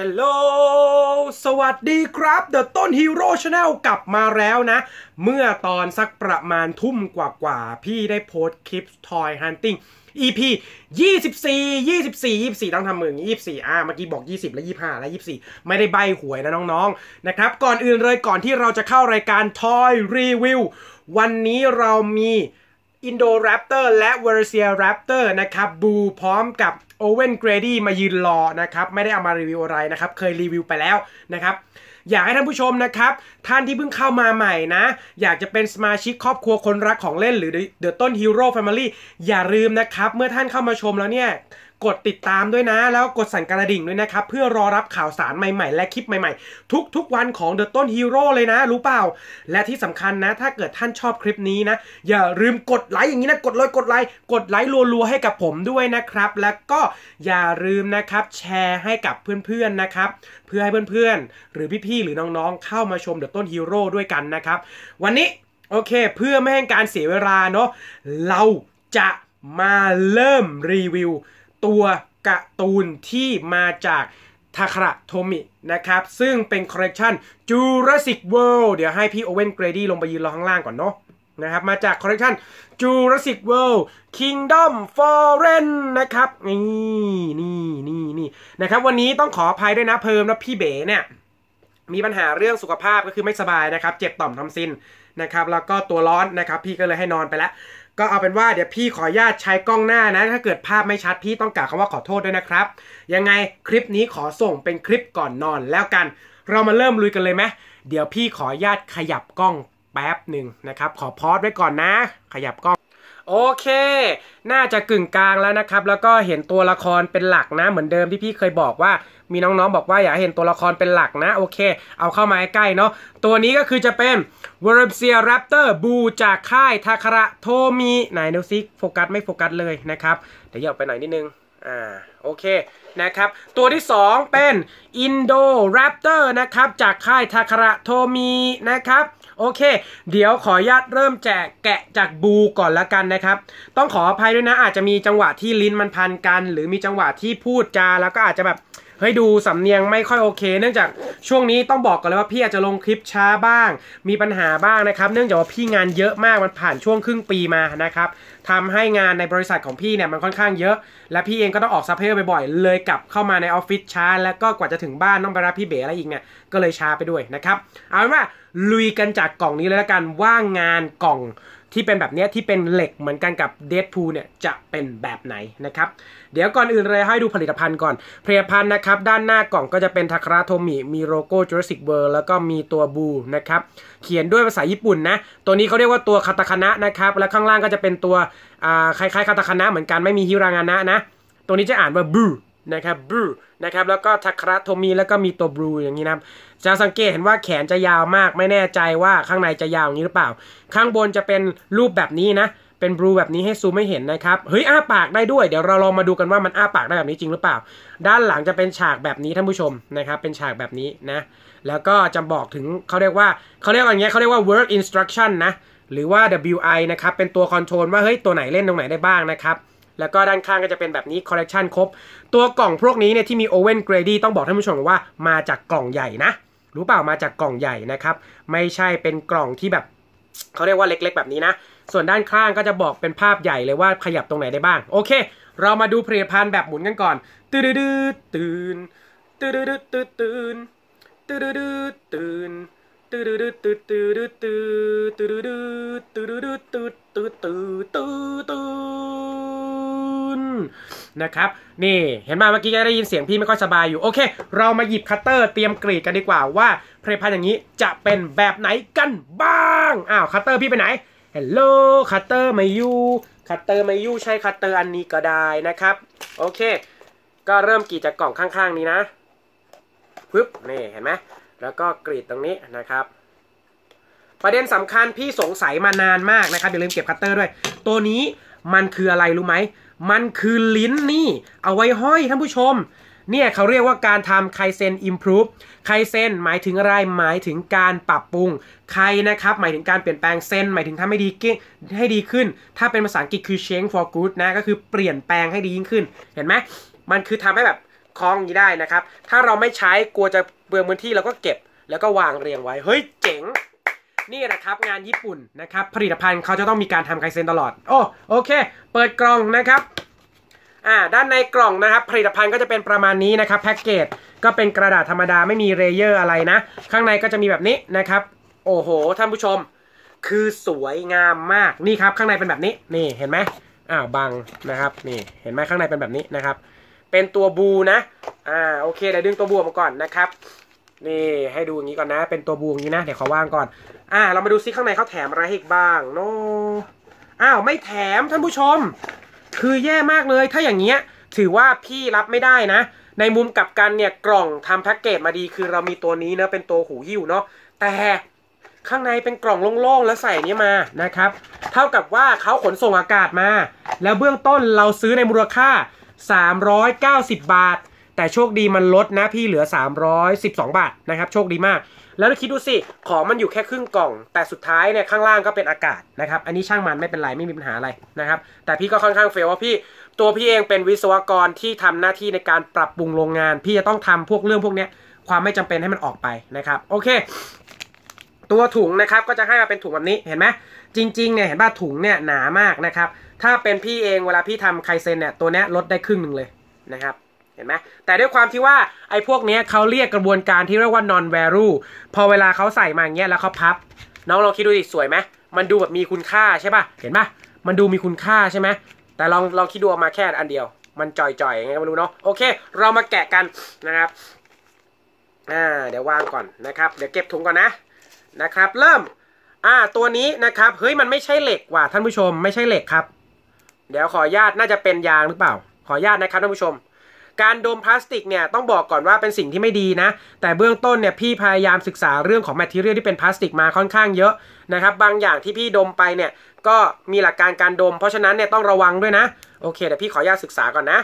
ฮัลโหล สวัสดีครับ The ต้นฮีโร่ชาแนลกลับมาแล้วนะ เมื่อตอนสักประมาณทุ่มกว่าๆพี่ได้โพสคลิปทอยฮันติ n g EP 24 24 24 ต้องทำมืออย่ิงสี่24 อ่าเมื่อกี้บอก 20 และ 25 และ24 ไม่ได้ใบหวยนะน้องๆนะครับ ก่อนอื่นเลยก่อนที่เราจะเข้ารายการทอยรีวิววันนี้เรามีอินโดแรปเตอร์และเวอร์เซียแรปเตอร์นะครับบูพร้อมกับโอเว่นเกรดี้มายืนรอนะครับ ไม่ได้เอามารีวิวอะไรนะครับ เคยรีวิวไปแล้วนะครับ อยากให้ท่านผู้ชมนะครับ ท่านที่เพิ่งเข้ามาใหม่นะ อยากจะเป็นสมาชิกครอบครัวคนรักของเล่น หรือเดอะต้นฮีโร่แฟมิลี่อย่าลืมนะครับ เมื่อท่านเข้ามาชมแล้วเนี่ยกดติดตามด้วยนะแล้วกดสั่นกระดิ่งด้วยนะครับ เพื่อรอรับข่าวสารใหม่ๆและคลิปใหม่ๆ ทุก ๆวันของเดอะต้นฮีโร่เลยนะรู้เปล่า และที่สำคัญนะถ้าเกิดท่านชอบคลิปนี้นะอย่าลืมกดไลค์อย่างนี้นะกดเลยกดไลค์กดไลค์รัวๆให้กับผมด้วยนะครับ แล้วก็อย่าลืมนะครับ แชร์ให้กับเพื่อนๆนะครับ เพื่อให้เพื่อนๆ หรือพี่ๆ หรือน้องๆเข้ามาชมเดอะต้นฮีโร่ด้วยกันนะครับวันนี้โอเค เพื่อไม่ให้การเสียเวลาเนาะเราจะมาเริ่มรีวิวตัวกระตูนที่มาจากทาคระโทมินะครับ ซึ่งเป็นคอลเลกชัน Jurassic World เดี๋ยวให้พี่โอเว่นเกรดี้ลงไปยืนรอข้างล่างก่อนเนาะนะครับ มาจากคอลเลกชัน Jurassic World Kingdom f อร e เร n นะครับ นี่ นี่ นี่ นี่ นะครับ วันนี้ต้องขออภัยด้วยนะเพิ่มนะ พี่เบ๋เนี่ย มีปัญหาเรื่องสุขภาพก็คือไม่สบายนะครับ เจ็บต่อมทำซิน นะครับ แล้วก็ตัวร้อนนะครับ พี่ก็เลยให้นอนไปแล้วก็เอาเป็นว่าเดี๋ยวพี่ขออนุญาตใช้กล้องหน้านะ ถ้าเกิดภาพไม่ชัดพี่ต้องกล่าวคำว่าขอโทษด้วยนะครับ ยังไงคลิปนี้ขอส่งเป็นคลิปก่อนนอนแล้วกัน เรามาเริ่มลุยกันเลยไหม เดี๋ยวพี่ขออนุญาตขยับกล้องแป๊บหนึ่งนะครับ ขอพอดไว้ก่อนนะขยับกล้องโอเค น่าจะกึ่งกลางแล้วนะครับ แล้วก็เห็นตัวละครเป็นหลักนะ เหมือนเดิมที่พี่เคยบอกว่า มีน้องๆบอกว่าอยากเห็นตัวละครเป็นหลักนะ โอเค เอาเข้ามาใกล้เนาะ ตัวนี้ก็คือจะเป็นวอร์เซียแรปเตอร์บูจากค่ายทาคาระโทมีไหนดูซิ โฟกัส ไม่โฟกัสเลยนะครับ เดี๋ยวเยีะไปหน่อยนิดนึงอ่าโอเค นะครับ ตัวที่2เป็น Indo Raptor นะครับ จากค่ายทาคาระโทมีนะครับ โอเค เดี๋ยวขออนุญาตเริ่มแจกแกะจากบูก่อนละกันนะครับ ต้องขออภัยด้วยนะ อาจจะมีจังหวะที่ลิ้นมันพันกัน หรือมีจังหวะที่พูดจาแล้วก็อาจจะแบบเฮ้ยดูสำเนียงไม่ค่อยโอเค เนื่องจากช่วงนี้ต้องบอกก่อนเลยว่าพี่อาจจะลงคลิปช้าบ้าง มีปัญหาบ้างนะครับ เนื่องจากว่าพี่งานเยอะมากมันผ่านช่วงครึ่งปีมานะครับทำให้งานในบริษัทของพี่เนี่ยมันค่อนข้างเยอะ และพี่เองก็ต้องออกซัพเพลบ่อยๆเลยกลับเข้ามาในออฟฟิศช้าแล้วก็กว่าจะถึงบ้านต้องไปรับพี่เบ๋อะไรอีกเนี่ยก็เลยช้าไปด้วยนะครับเอาเป็นว่าลุยกันจากกล่องนี้เลยละกันว่างงานกล่องที่เป็นแบบนี้ที่เป็นเหล็กเหมือนกันกับเดดพูเนี่ยจะเป็นแบบไหนนะครับ เดี๋ยวก่อนอื่นเลยให้ดูผลิตภัณฑ์ก่อนผลิตภัณฑ์นะครับด้านหน้ากล่องก็จะเป็นทาคราโทมิมีโลโก้จูเลสิกเวิร์แล้วก็มีตัวบูนะครับ เขียนด้วยภาษาญี่ปุ่นนะ ตัวนี้เขาเรียกว่าตัวคาตาคานะนะครับ และข้างล่างก็จะเป็นตัวคล้ายๆคาตาคานะเหมือนกันไม่มีฮิรางานะนะตัวนี้จะอ่านว่าบูนะครับบลูนะครับแล้วก็ทักระโทมีแล้วก็มีตัวบลูอย่างนี้นะจะสังเกตเห็นว่าแขนจะยาวมากไม่แน่ใจว่าข้างในจะยาวอย่างนี้หรือเปล่า ข้างบนจะเป็นรูปแบบนี้นะเป็นบลูแบบนี้ให้ซูมไม่เห็นนะครับเฮ้ยอ้าปากได้ด้วยเดี๋ยวเราลองมาดูกันว่ามันอ้าปากได้แบบนี้จริงหรือเปล่าด้านหลังจะเป็นฉากแบบนี้ท่านผู้ชมนะครับเป็นฉากแบบนี้นะแล้วก็จะบอกถึงเขาเรียกว่าเขาเรียกว่าอย่างเงี้ยเขาเรียกว่า work instruction นะหรือว่า WI นะครับเป็นตัวคอนโทรลว่าเฮ้ยตัวไหนเล่นตรงไหนได้บ้างนะครับแล้วก็ด้านข้างก็จะเป็นแบบนี้คอลเลกชันครบตัวกล่องพวกนี้เนี่ยที่มีโอเว่นเกรดี้ต้องบอกท่านผู้ชมว่ามาจากกล่องใหญ่นะรู้เปล่ามาจากกล่องใหญ่นะครับ ไม่ใช่เป็นกล่องที่แบบเขาเรียกว่าเล็กๆ แบบนี้นะส่วนด้านข้างก็จะบอกเป็นภาพใหญ่เลยว่าขยับตรงไหนได้บ้าง โอเค เรามาดูผลิตภัณฑ์แบบหมุนกันก่อนตื่นตื่นตื่นตื่นตื่นตื่นตื่นตื่นตื่นตื่นตื่นตื่นตื่นตื่นตื่นตื่นตื่นตื่นตื่นนะครับนี่เห็นมาเมื่อกี้ก็ได้ยินเสียงพี่ไม่ค่อยสบายอยู่โอเค เรามาหยิบคัตเตอร์เตรียมกรีดกันดีกว่าว่าเพลพันอย่างนี้จะเป็นแบบไหนกันบ้างอ้าวคัตเตอร์พี่ไปไหนฮัลโหลคัตเตอร์มาอยู่คัตเตอร์มาอยู่ใช้คัตเตอร์อันนี้ก็ได้นะครับโอเคก็เริ่มกรีดจากกล่องข้าง ๆ นี้นะปึ๊บนี่เห็นไหมแล้วก็กรีดตรงนี้นะครับ ประเด็นสำคัญพี่สงสัยมานานมากนะครับอย่าลืมเก็บคัตเตอร์ด้วยตัวนี้มันคืออะไรรู้ไหมมันคือลิ้นนี่ เอาไว้ห้อยท่านผู้ชม เนี่ย เขาเรียกว่าการทำไคเซนอิมพลูฟไคเซนหมายถึงอะไรหมายถึงการปรับปรุงไคนะครับ หมายถึงการเปลี่ยนแปลงเซนหมายถึงทำให้ดีเก้ให้ดีขึ้น ถ้าเป็นภาษาอังกฤษคือ change for good นะก็คือเปลี่ยนแปลงให้ดียิ่งขึ้น เห็นไหม มันคือทำให้แบบ คล้องนี้ได้นะครับ ถ้าเราไม่ใช้กลัวจะเบืองพื้นที่เราก็เก็บ แล้วก็วางเรียงไว้เฮ้ยเจ๋งนี่แหละครับงานญี่ปุ่นนะครับ ผลิตภัณฑ์เขาจะต้องมีการทำไกเซนตลอด โอ้โอเค เปิดกล่องนะครับอ่าด้านในกล่องนะครับ ผลิตภัณฑ์ก็จะเป็นประมาณนี้นะครับ แพ็กเกจก็เป็นกระดาษธรรมดาไม่มีเลเยอร์อะไรนะข้างในก็จะมีแบบนี้นะครับ โอ้โหท่านผู้ชม คือสวยงามมากนี่ครับ ข้างในเป็นแบบนี้ นี่เห็นไหมอ้าวบังนะครับนี่ เห็นไหมข้างในเป็นแบบนี้นะครับ เป็นตัวบูนะอ่าโอเคเดี๋ยวดึงตัวบูออกมาก่อนนะครับนี่ ให้ดูอย่างนี้ก่อนนะเป็นตัวบูงนี้นะ เดี๋ยวขอว่างก่อน อ่า เรามาดูซิ ข้างในเขาแถมอะไรให้อีกบ้างโนอ้าวไม่แถมท่านผู้ชม คือแย่มากเลยถ้าอย่างเงี้ยถือว่าพี่รับไม่ได้นะ ในมุมกลับกันเนี่ยกล่องทำแพ็กเกจมาดี คือเรามีตัวนี้เนะเป็นตัวหูหิ้วเนาะแต่ข้างในเป็นกล่องโล่งๆแล้วใส่นี้มานะครับ เท่ากับว่าเขาขนส่งอากาศมา แล้วเบื้องต้นเราซื้อในมูลค่า 390 บาทแต่โชคดีมันลดนะ พี่เหลือ 312 บาทนะครับ โชคดีมาก แล้วคิดดูสิ ของมันอยู่แค่ครึ่งกล่อง แต่สุดท้ายเนี่ย ข้างล่างก็เป็นอากาศนะครับ อันนี้ช่างมันไม่เป็นไรไม่มีปัญหาอะไรนะครับ แต่พี่ก็ค่อนข้างเฟลว่า พี่ ตัวพี่เองเป็นวิศวกรที่ทำหน้าที่ในการปรับปรุงโรงงาน พี่จะต้องทำพวกเรื่องพวกนี้ความไม่จำเป็นให้มันออกไปนะครับโอเค ตัวถุงนะครับก็จะให้มาเป็นถุงแบบนี้เห็นไหมจริง ๆเนี่ยเห็นว่าถุงเนี่ยหนามากนะครับ ถ้าเป็นพี่เองเวลาพี่ทำไคเซนเนี่ยตัวนี้ลดได้ครึ่งหนึ่งเลยนะครับเห็นไหมแต่ด้วยความที่ว่าไอ้พวกนี้เขาเรียกกระบวนการที่เรียกว่า non value พอเวลาเขาใส่มาอย่างเงี้ยแล้วเขาพับน้องลองคิดดูดิสวยไหมมันดูแบบมีคุณค่าใช่ป่ะ เห็นป่ะมันดูมีคุณค่าใช่ไหม แต่ลองลองคิดดูออกมาแค่อันเดียว มันจ่อยๆยังไงไม่รู้เนาะโอเคเรามาแกะกันนะครับ อ่าเดี๋ยววางก่อนนะครับเดี๋ยวเก็บถุงก่อนนะนะครับ เริ่มอ่า ตัวนี้นะครับเฮ้ยมันไม่ใช่เหล็กว่ะท่านผู้ชมไม่ใช่เหล็กครับ เดี๋ยวขออนุญาตน่าจะเป็นยางหรือเปล่า ขออนุญาตนะครับท่านผู้ชมการดมพลาสติกเนี่ยต้องบอกก่อนว่าเป็นสิ่งที่ไม่ดีนะ แต่เบื้องต้นเนี่ยพี่พยายามศึกษาเรื่องของแมทเทียลที่เป็นพลาสติกมาค่อนข้างเยอะนะครับบางอย่างที่พี่ดมไปเนี่ย ก็มีหลักการการดม เพราะฉะนั้นเนี่ยต้องระวังด้วยนะ โอเคเดี๋ยวพี่ขออนุญาตศึกษาก่อนนะ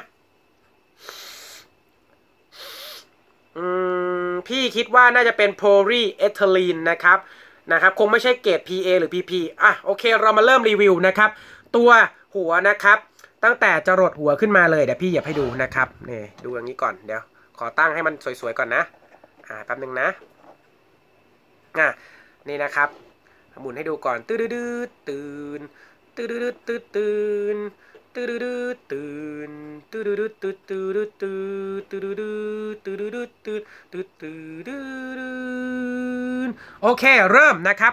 พี่คิดว่าน่าจะเป็นโพลีเอทิลีนนะครับ นะครับคงไม่ใช่เกรด PA หรือ PP อ่ะโอเค เรามาเริ่มรีวิวนะครับ ตัวหัวนะครับตั้งแต่จรดหัวขึ้นมาเลย เดี๋ยวพี่เหยียบให้ดูนะครับนี่ดูอย่างนี้ก่อนเดี๋ยวขอตั้งให้มันสวยๆก่อนนะอ่าแป๊บนึงนะอ่ะนี่นะครับหมุนให้ดูก่อนตื้อดื้อตื่นตื้อดื้อตื้อตื่นตื้อดื้อตื่นตื้อดื้อตื้อตื้อดื้อตื้อตื้อดื้อตื้อดื้อตื้อตื้อตื้อตื้อโอเค เริ่ม นะครับ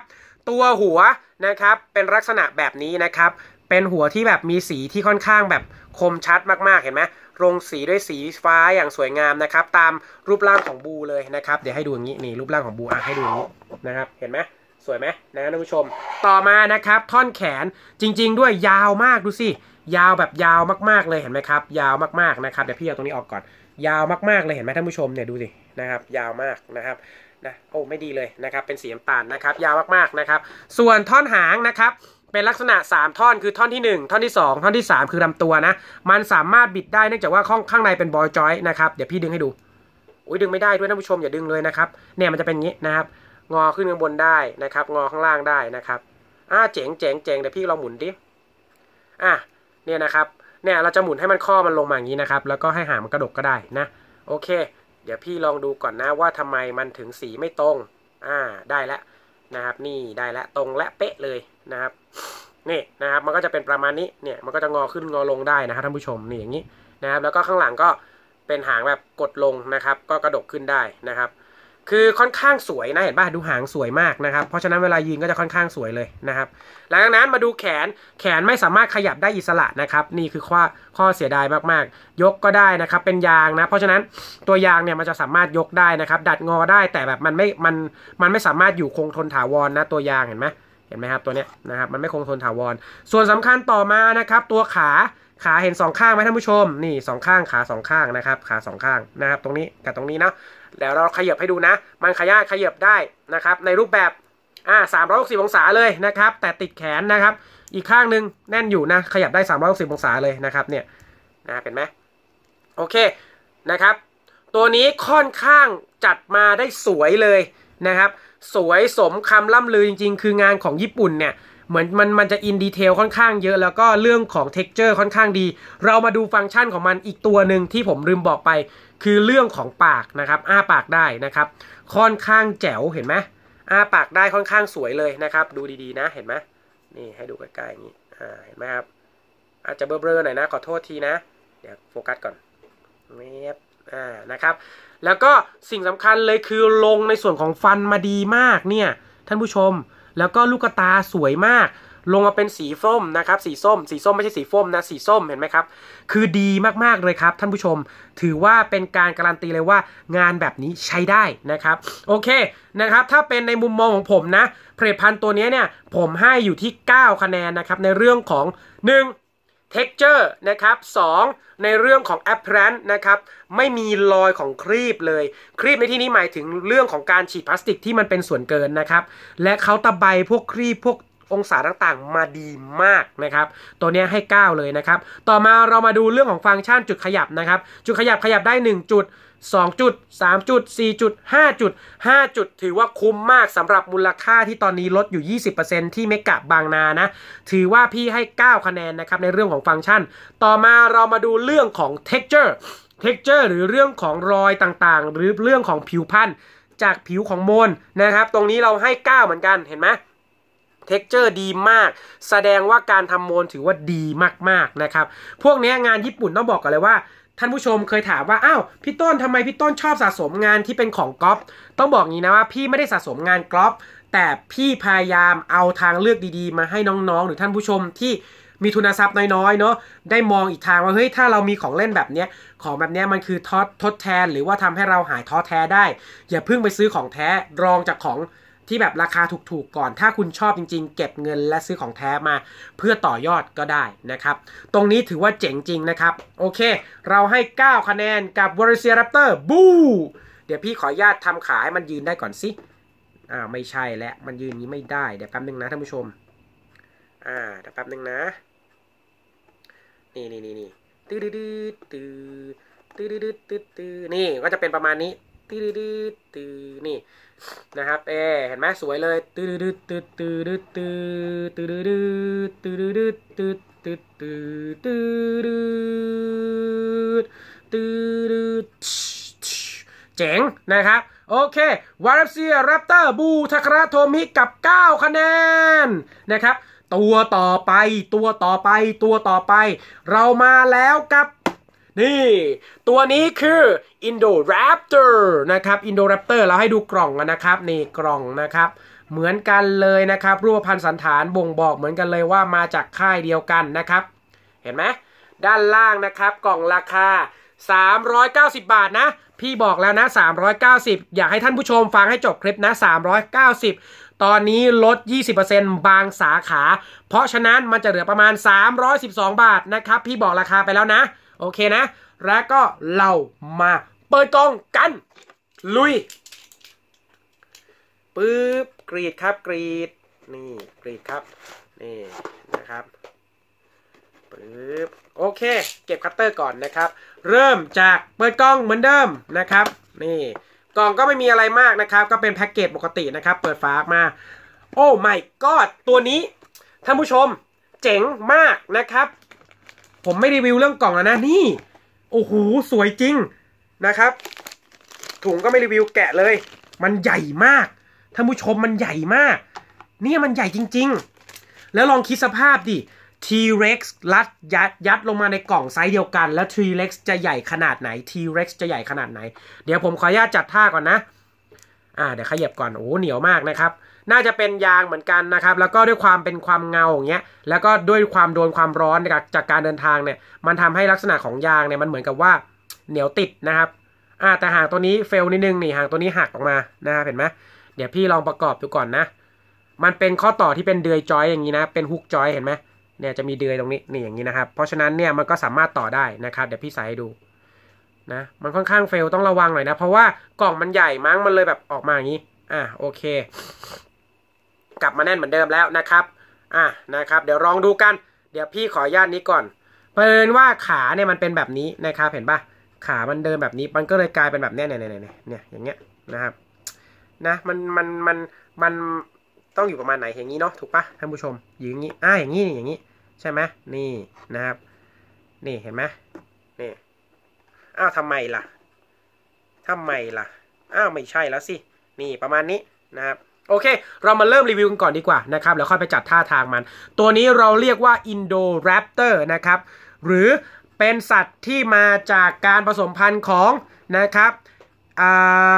ตัว หัวนะครับ เป็นลักษณะ แบบนี้ นะครับเป็นหัวที่แบบมีสีที่ค่อนข้างแบบคมชัดมาก ๆ เห็นไหมลงสีด้วยสีฟ้า อย่างสวยงามนะครับตามรูปร่างของบูเลยนะครับ เดี๋ยวให้ดูอย่างนี้นี่ รูปร่างของบูอ่ะให้ดูนี้นะครับ เห็นไหมสวยไหมนะท่านผู้ชม ต่อมานะครับ ท่อนแขนจริงๆ ด้วยยาวมาก ดูสิ ยาวแบบยาวมากๆเลยเห็นไหมครับ ยาวมากๆนะครับ เดี๋ยวพี่เอาตรงนี้ออกก่อนยาวมากๆเลยเห็นไหมท่านผู้ชมเนี่ยดูสินะครับยาวมากนะครับนะโอ้ไม่ดีเลยนะครับ เป็นสีน้ำตาลนะครับ ยาวมากๆนะครับ ส่วนท่อนหางนะครับเป็นลักษณะ 3 ท่อนคือท่อนที่1ท่อนที่2ท่อนที่3คือลำตัวนะ มันสามารถบิดได้เนื่องจากว่าข้างข้างในเป็นบอยจอยนะครับเดี๋ยวพี่ดึงให้ดูอุ้ยดึงไม่ได้ด้วยท่านผู้ชมอย่าดึงเลยนะครับ เนี่ยมันจะเป็นงี้นะครับ งอขึ้นข้างบนได้นะครับ งอข้างล่างได้นะครับ อ่าเจ๋งเจ๋งเจ๋งเดี๋ยวพี่ลองหมุนดิอ่ะเนี่ยนะครับ เนี่ยเราจะหมุนให้มันข้อมันลงมาอย่างนี้นะครับ แล้วก็ให้หางมันกระดกก็ได้นะโอเค เดี๋ยวพี่ลองดูก่อนนะว่าทำไมมันถึงสีไม่ตรง อ่าได้แล้วนะครับ นี่ได้แล้วตรงและเป๊ะเลยนะครับนี่นะครับมันก็จะเป็นประมาณนี้ เนี่ยมันก็จะงอขึ้นงอลงได้นะครับท่านผู้ชม นี่อย่างนี้นะครับ แล้วก็ข้างหลังก็เป็นหางแบบกดลงนะครับ ก็กระดกขึ้นได้นะครับ คือค่อนข้างสวยนะ เห็นป่ะดูหางสวยมากนะครับเพราะฉะนั้นเวลายืนก็จะค่อนข้างสวยเลยนะครับหลังจากนั้นมาดูแขนแขนไม่สามารถขยับได้อิสระนะครับ นี่คือข้อข้อเสียดายมากๆ ยกก็ได้นะครับเป็นยางนะเพราะฉะนั้นตัวยางเนี่ยมันจะสามารถยกได้นะครับ ดัดงอได้แต่แบบมันไม่มันมันไม่สามารถอยู่คงทนถาวรนนะตัวยางเห็นไหมเห็นไหมครับตัวเนี้ยนะครับมันไม่คงทนถาวรส่วนสำคัญต่อมานะครับ ตัวขาขาเห็นสองข้างไหมท่านผู้ชม นี่สองข้างขาสองข้างนะครับ ขาสองข้างนะครับ ตรงนี้กับตรงนี้นะแล้วเราขยับให้ดูนะ มันขย่าขยับได้นะครับ ในรูปแบบอ่าสามร้อยหกสิบองศาเลยนะครับ แต่ติดแขนนะครับ อีกข้างนึงแน่นอยู่นะขยับได้สามร้อยหกสิบองศาเลยนะครับ เนี่ยนะเป็นไหมโอเคนะครับ ตัวนี้ค่อนข้างจัดมาได้สวยเลยนะครับสวยสมคำล่ำลือจริงๆ คืองานของญี่ปุ่นเนี่ยเหมือนมันมันจะอินดีเทลค่อนข้างเยอะ แล้วก็เรื่องของเท็กเจอร์ค่อนข้างดี เรามาดูฟังก์ชันของมันอีกตัวหนึ่งที่ผมลืมบอกไป คือเรื่องของปากนะครับอ้าปากได้นะครับค่อนข้างแจ๋วเห็นไหมอ้าปากได้ค่อนข้างสวยเลยนะครับดูดีๆ นะเห็นไหมนี่ให้ดูใกล้ๆอย่างนี้อ่าเห็นไหมครับอาจจะเบลอๆหน่อยนะ ขอโทษทีนะเดี๋ยวโฟกัสก่อนเว็บอ่านะครับแล้วก็สิ่งสำคัญเลยคือลงในส่วนของฟันมาดีมากเนี่ยท่านผู้ชมแล้วก็ลูกตาสวยมาก ลงมาเป็นสีส้มนะครับ สีส้ม สีส้มไม่ใช่สีส้มนะสีส้ม เห็นไหมครับ คือดีมากๆเลยครับท่านผู้ชม ถือว่าเป็นการการันตีเลยว่างานแบบนี้ใช้ได้นะครับ โอเคนะครับ ถ้าเป็นในมุมมองของผมนะเพลพันตัวนี้เนี่ยผมให้อยู่ที่ 9 คะแนนนะครับในเรื่องของ1เท็กเจอร์นะครับ 2. ในเรื่องของแอปแรนนะครับไม่มีรอยของครีบเลย ครีบในที่นี้หมายถึงเรื่องของการฉีดพลาสติกที่มันเป็นส่วนเกินนะครับและเขาตะใบพวกครีบพวกองศาต่างๆมาดีมากนะครับตัวนี้ให้ 9 เลยนะครับต่อมาเรามาดูเรื่องของฟังก์ชันจุดขยับนะครับ จุดขยับขยับได้ 1 จุด2จุด3จุด4จุด5จุด5จุดถือว่าคุ้มมากสำหรับมูลค่าที่ตอนนี้ลดอยู่ 20%ที่เมกะบางนานะ ถือว่าพี่ให้ 9 คะแนนนะครับในเรื่องของฟังก์ชัน ต่อมาเรามาดูเรื่องของ texture texture หรือเรื่องของรอยต่างๆ หรือเรื่องของผิวพันธุ์จากผิวของโมนนะครับ ตรงนี้เราให้ 9 เหมือนกันเห็นไหมเท็กเจอร์ดีมาก แสดงว่าการทำโมนถือว่าดีมากๆนะครับพวกนี้งานญี่ปุ่นต้องบอกกันเลยว่าท่านผู้ชมเคยถามว่าอ้าวพี่ต้นทำไมพี่ต้นชอบสะสมงานที่เป็นของก๊อฟต้องบอกงี้นะว่า พี่ไม่ได้สะสมงานก๊อฟแต่พี่พยายามเอาทางเลือกดีๆ มาให้น้องๆ หรือท่านผู้ชมที่มีทุนทรัพย์น้อยๆเนาะได้มองอีกทางว่าเฮ้ยถ้าเรามีของเล่นแบบเนี้ย ของแบบเนี้ยมันคือทดทดแทน หรือว่าทำให้เราหายท้อแท้ได้ อย่าเพิ่งไปซื้อของแท้รองจากของที่แบบราคาถูกๆก่อนถ้าคุณชอบจริงๆ เก็บเงินและซื้อของแท้มา เพื่อต่อยอดก็ได้นะครับ ตรงนี้ถือว่าเจ๋งจริงนะครับ โอเค เราให้ 9 คะแนนกับ v o ร์เซียรัปเตอร์บูเดี๋ยวพี่ขออนุญาตทำขาให้มันยืนได้ก่อนสิอ่าไม่ใช่และมันยืนนี้ไม่ได้ เดี๋ยวแป๊บนึงนะท่านผู้ชม อ่า เดี๋ยวแป๊บนึงนะ นี่นี่นี่นี่ตื้อตื้อตื้อตื้อตื้อตื้อนี่ก็จะเป็นประมาณนี้ตืดตืดตืดนี่นะครับเอเห็นไหมสวย เลยตืดตืดตืดตืดตืดตืดตืดตืดตืดตืดตืดตืดตืดตืดเจ๋งนะครับ โอเควารับเซียแรปเตอร์ บูทคาราโทมิกับ9คะแนนนะครับ ตัวต่อไป ตัวต่อไปตัวต่อไป เรามาแล้ว กับนี่ ตัวนี้คืออินโดแรปเตอร์นะครับอินโดแรปเตอร์เราให้ดูกล่องนะครับนี่กล่องนะครับ เหมือนกันเลยนะครับรูปพันธสันฐานบ่งบอกเหมือนกันเลยว่ามาจากค่ายเดียวกันนะครับ เห็นไหม ด้านล่างนะครับกล่องราคา 390 บาทนะ พี่บอกแล้วนะ 390 อยากให้ท่านผู้ชมฟังให้จบคลิปนะ 390 ตอนนี้ลด 20%บางสาขา เพราะฉะนั้นมันจะเหลือประมาณ 312 บาทนะครับพี่บอกราคาไปแล้วนะโอเคนะแล้วก็เรามาเปิดกองกัน ลุยปึ๊บกรีดครับ กรีด นี่กรีดครับนี่นะครับปึ๊บโอเค เก็บคัตเตอร์ก่อนนะครับ เริ่มจากเปิดกล้องเหมือนเดิมนะครับ นี่กล่องก็ไม่มีอะไรมากนะครับ ก็เป็นแพ็กเกจปกตินะครับ เปิดฝามา โอ้ไม่ก็ตัวนี้ท่านผู้ชมเจ๋งมากนะครับผมไม่รีวิวเรื่องกล่องแล้วนะนี่ โอ้โหสวยจริงนะครับถุงก็ไม่รีวิวแกะเลย มันใหญ่มากท่านผู้ชมมันใหญ่มาก เนี่ยมันใหญ่จริง ๆ แล้วลองคิดสภาพดิ T-Rex รัดยัดยัดลงมาในกล่องไซส์เดียวกัน แล้ว T-Rex จะใหญ่ขนาดไหน T-Rex จะใหญ่ขนาดไหน เดี๋ยวผมขออนุญาตจัดท่าก่อนนะ อ่าเดี๋ยวขยับก่อนโอ้เหนียวมากนะครับน่าจะเป็นยางเหมือนกันนะครับ แล้วก็ด้วยความเป็นความเงาอย่างเงี้ยแล้วก็ด้วยความโดนความร้อนจากจากการเดินทางเนี่ย มันทำให้ลักษณะของยางเนี่ยมันเหมือนกับว่าเหนียวติดนะครับอ่าแต่หางตัวนี้เฟลนิดนึงนี่หางตัวนี้หักออกมานะครับเห็นไหมเดี๋ยวพี่ลองประกอบดูก่อนนะ มันเป็นข้อต่อที่เป็นเดือยจอยอย่างนี้นะเป็นฮุกจอยเห็นไหมเนี่ยจะมีเดือยตรงนี้นี่อย่างนี้นะครับ เพราะฉะนั้นเนี่ยมันก็สามารถต่อได้นะครับ เดี๋ยวพี่ใส่ให้ดู นะ มันค่อนข้างเฟลต้องระวังหน่อยนะเพราะว่ากล่องมันใหญ่มั้งมันเลยแบบออกมาอย่างนี้ อ่ะโอเคกลับมาแน่นเหมือนเดิมแล้วนะครับ อ่ะนะครับ เดี๋ยวลองดูกัน เดี๋ยวพี่ขอญาตนี้ก่อนเพินว่าขาเนี่ยมันเป็นแบบนี้นะครับเห็นปะขามันเดินแบบนี้ มันก็เลยกลายเป็นแบบแเนี่ยเนี่ยเนี่ยเนี่ยอย่างเงี้ยนะครับ นะมันมันมันมันต้องอยู่ประมาณไหนอย่างนี้เนาะถูกปะท่านผู้ชมอยู่อย่างนี้อ่าอย่างนี้อย่างนี้ ใช่ไหมนี่นะครับ นี่เห็นไหมนี่ อ้าวทำไมล่ะทำไมล่ะ อ้าวไม่ใช่แล้วสินี่ประมาณนี้นะครับโอเค เรามาเริ่มรีวิวกันก่อนดีกว่านะครับ แล้วค่อยไปจัดท่าทางมัน ตัวนี้เราเรียกว่าอินโดแรปเตอร์นะครับ หรือเป็นสัตว์ที่มาจากการผสมพันธุ์ของนะครับอ่า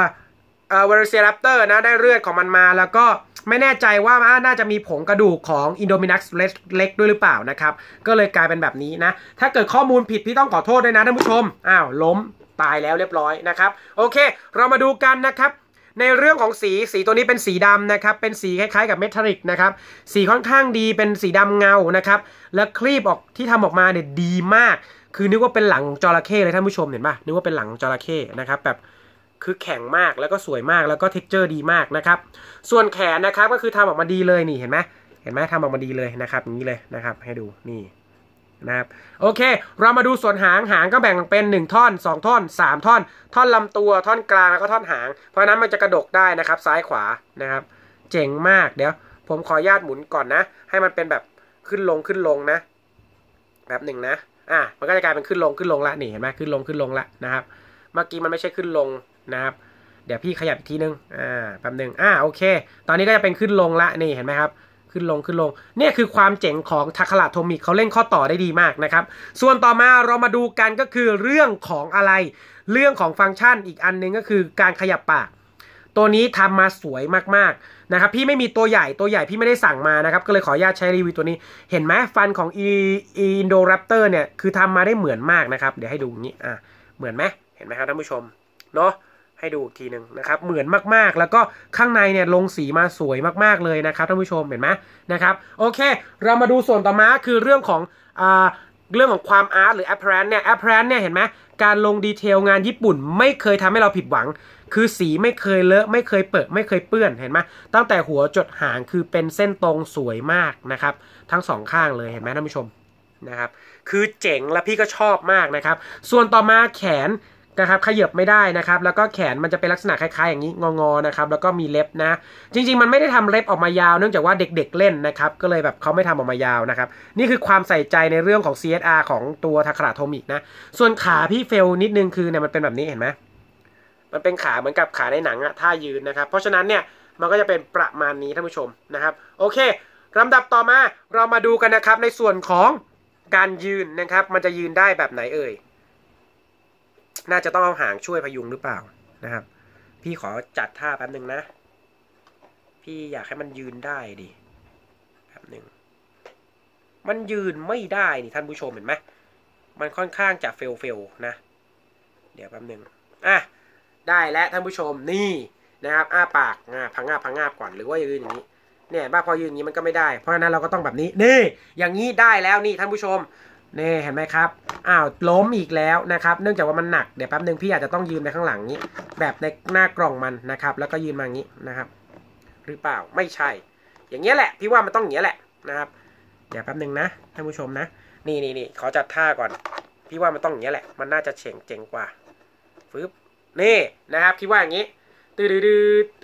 เวอร์เซียรัปเตอร์นะได้เลือดของมันมา แล้วก็ไม่แน่ใจว่าน่าจะมีผงกระดูกของอินโดมินัสเล็กด้วยหรือเปล่านะครับ ก็เลยกลายเป็นแบบนี้นะ ถ้าเกิดข้อมูลผิดพี่ต้องขอโทษด้วยนะท่านผู้ชมอ้าวล้มตายแล้วเรียบร้อยนะครับ โอเค เรามาดูกันนะครับในเรื่องของสีสีตัวนี้เป็นสีดำนะครับเป็นสีคล้ายๆ กับเมทัลลิกนะครับ สีค่อนข้างดี เป็นสีดำเงานะครับ แล้วครีบออกที่ทำออกมาเนี่ยดีมาก คือนึกว่าเป็นหลังจระเข้เลยท่านผู้ชมเห็นปะนึกว่าเป็นหลังจระเข้นะครับแบบคือแข็งมากแล้วก็สวยมากแล้วก็เท็กเจอร์ดีมากนะครับส่วนแขนนะครับก็คือทำออกมาดีเลยนี่เห็นไหมเห็นไหมทำออกมาดีเลยนะครับอย่างนี้เลยนะครับให้ดูนี่นะครับโอเค เรามาดูส่วนหางหางก็แบ่งเป็น 1ท่อน2ท่อน 3ท่อนท่อนลำตัวท่อนกลางแล้วก็ท่อนหาง เพราะนั้นมันจะกระดกได้นะครับซ้ายขวานะครับ เจ๋งมากเดี๋ยวผมขอญาตหมุนก่อนนะให้มันเป็นแบบขึ้นลงขึ้นลงนะ แบบหนึ่งนะอ่ะมันก็จะกลายเป็นขึ้นลงขึ้นลงละนี่ เห็นไหมขึ้นลงขึ้นลงละนะครับ เมื่อกี้มันไม่ใช่ขึ้นลงนะครับ เดี๋ยวพี่ขยับอีกทีนึงอ่าแป๊บหนึ่งอ่าโอเค ตอนนี้ก็จะเป็นขึ้นลงละนี่เห็นไหมครับขึ้นลงขึ้นลง เนี่ยคือความเจ๋งของทาคาระโทมิกเขาเล่นข้อต่อได้ดีมากนะครับ ส่วนต่อมาเรามาดูกันก็คือเรื่องของอะไรเรื่องของฟังก์ชันอีกอันนึงก็คือการขยับปากตัวนี้ทำมาสวยมากๆนะครับพี่ไม่มีตัวใหญ่ตัวใหญ่พี่ไม่ได้สั่งมานะครับ ก็เลยขออนุญาตใช้รีวิวตัวนี้ เห็นไหมฟันของอีอินโดแรปเตอร์เนี่ย คือทำมาได้เหมือนมากนะครับเดี๋ยวให้ดูงนี้อ่ะเหมือนไหมเห็นไหมครับท่านผู้ชมเนาะให้ดูอีกทีหนึ่งนะครับเหมือนมากๆแล้วก็ข้างในเนี่ยลงสีมาสวยมากๆเลยนะครับท่านผู้ชมเห็นไหมนะครับ โอเคเรามาดูส่วนต่อมาคือเรื่องของ อ่า เรื่องของความอาร์ตหรือ แอป a r e n เนี่ยแอป a r e n เนี่ยเห็นไหมการลงดีเทลงานญี่ปุ่นไม่เคยทำให้เราผิดหวัง คือสีไม่เคยเลอะไม่เคยเปิดไม่เคยเปื้อนเห็นไหมตั้งแต่หัวจดหาง คือเป็นเส้นตรงสวยมากนะครับทั้งสองข้างเลยเห็นไหมท่านผู้ชมนะครับคือเจ๋งและพี่ก็ชอบมากนะครับ ส่วนต่อมาแขนนะครับขยับไม่ได้นะครับแล้วก็แขนมันจะเป็นลักษณะคล้ายๆ อย่างนี้งองๆนะครับแล้วก็มีเล็บนะ จริงๆ มันไม่ได้ทำเล็บออกมายาวเนื่องจากว่าเด็กๆเล่นนะครับ ก็เลยแบบเขาไม่ทำออกมายาวนะครับ นี่คือความใส่ใจในเรื่องของ CSR ของตัวทาคาโทมิกนะส่วนขาพี่เฟลนิดนึงคือเนี่ยมันเป็นแบบนี้เห็นไหมมันเป็นขาเหมือนกับขาในหนังอะท่ายืนนะครับ เพราะฉะนั้นเนี่ยมันก็จะเป็นประมาณนี้ท่านผู้ชมนะครับ โอเคลำดับต่อมาเรามาดูกันนะครับในส่วนของการยืนนะครับมันจะยืนได้แบบไหนเอ่ยน่าจะต้องเอาหางช่วยพยุงหรือเปล่านะครับ พี่ขอจัดท่าแป๊บหนึ่งนะพี่อยากให้มันยืนได้ดิแป๊บหนึ่งมันยืนไม่ได้นี่ท่านผู้ชมเห็นไหมมันค่อนข้างจะเฟลเฟลนะเดี๋ยวแป๊บหนึ่งอ่ะได้แล้วท่านผู้ชมนี่นะครับ อ้าปากงาพังงาพังงาก่อนหรือว่ายืนอย่างนี้เนี่ยบ้าพอยืนอย่างนี้มันก็ไม่ได้เพราะฉะนั้นเราก็ต้องแบบนี้นี่อย่างนี้ได้แล้วนี่ท่านผู้ชมนี่เห็นไหมครับ อ้าว ล้มอีกแล้วนะครับ เนื่องจากว่ามันหนัก เดี๋ยวแป๊บหนึ่งพี่อาจจะต้องยืนไปข้างหลังนี้ แบบในหน้า กล่องมันนะครับ แล้วก็ยืนมางี้นะครับ หรือเปล่า ไม่ใช่ อย่างเงี้ยแหละ พี่ว่ามันต้องอย่างเงี้ยแหละนะครับ เดี๋ยวแป๊บหนึ่งนะ ท่านผู้ชมนะ นี่นี่นี่ขอจัดท่าก่อน พี่ว่ามันต้องอย่างเงี้ยแหละ มันน่าจะเฉ่งเจ๋งกว่า ฟึบนี่นะครับพี่ว่าอย่างนี้ตื่น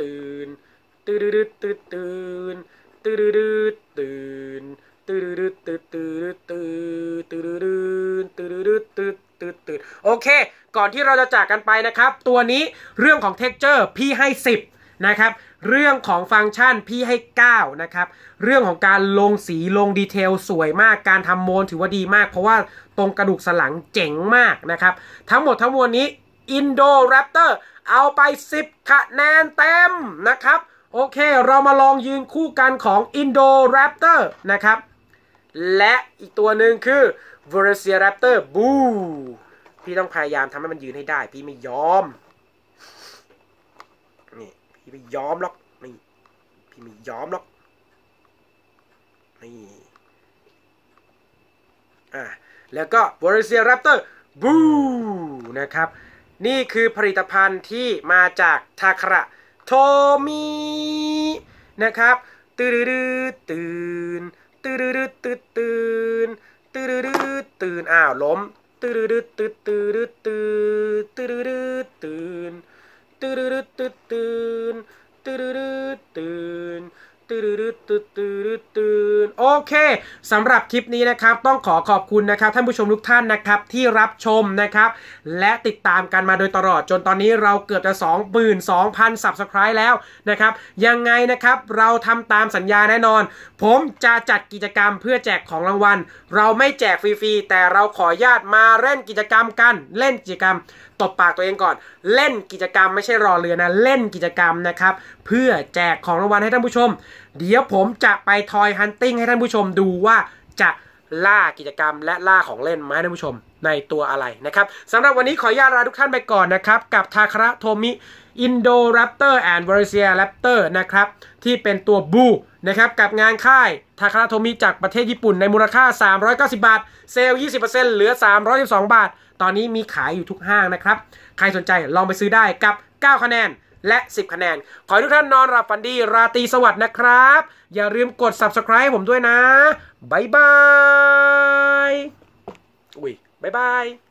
ตื่นตื่นตื่นตื่นตื่นตื่นตื่นตืดตืดตืดตืดตืดตืดตืดตืดตืดตืดตืดตืดโอเค ก่อนที่เราจะจากกันไปนะครับ ตัวนี้เรื่องของเท็กเจอร์พี่ให้10นะครับ เรื่องของฟังก์ชันพี่ให้9 นะครับเรื่องของการลงสีลงดีเทลสวยมากการทำโมนถือว่าดีมาก เพราะว่าตรงกระดูกสันหลังเจ๋งมากนะครับ ทั้งหมดทั้งมวลนี้อินโดแรปเตอร์เอาไป 10คะแนนเต็มนะครับ โอเค เรามาลองยืนคู่กันของอินโดแรปเตอร์นะครับและอีกตัวหนึ่งคือ v e r c i r a p t o r บู พี่ต้องพยายามทำให้มันยืนให้ได้พี่ไม่ยอม นี่พี่ไม่ยอมหรอกนี่พี่ไม่ยอมหรอกนี่อ่ะแล้วก็ v e r c i r a p t o r บูนะครับ นี่คือผลิตภัณฑ์ที่มาจากทาคระโทมินะครับ ตื่นตื่นตืดตืตืดตื่นตืดตืตื่นอ้าวล้มตืดตืดตืดตื่นืตืดตตื่นตืดตืดตืตื่นตืดตืตื่นตืดตืดตืดตืดตืนโอเคสำหรับคลิปนี้นะครับต้องขอขอบคุณนะครับท่านผู้ชมทุกท่านนะครับที่รับชมนะครับ และติดตามกันมาโดยตลอดจนตอนนี้เราเกือบจะ22,000 Subscribe แล้วนะครับยังไงนะครับเราทำตามสัญญาแน่นอน ผมจะจัดกิจกรรมเพื่อแจกของรางวัล เราไม่แจกฟรีๆแต่เราขอญาตมาเล่นกิจกรรมกัน เล่นกิจกรรมตบปากตัวเองก่อน เล่นกิจกรรมไม่ใช่รอเรือนะ เล่นกิจกรรมนะครับ เพื่อแจกของรางวัลให้ท่านผู้ชม เดี๋ยวผมจะไปทอยฮันติ้งให้ท่านผู้ชมดูว่าจะล่ากิจกรรมและล่าของเล่นมาให้ท่านผู้ชมในตัวอะไรนะครับสำหรับวันนี้ขออนุญาตลาทุกท่านไปก่อนนะครับ กับทาคระโทมิอินโดแรปเตอร์แอนด์วอริเซียแรปเตอร์นะครับ ที่เป็นตัวบูนะครับ กับงานค่ายทาคาราโทมิจากประเทศญี่ปุ่นในมูลค่า 390 บาท เซลล์ยีเหลือ 312 บาท ตอนนี้มีขายอยู่ทุกห้างนะครับ ใครสนใจลองไปซื้อได้กับ 9 คะแนนและ 10 คะแนน ขอให้ทุกท่านนอนหลับฝันดี ราตรีสวัสดิ์นะครับ อย่าลืมกด subscribe ผมด้วยนะ บ๊ายบาย อุ้ยบ๊ายบาย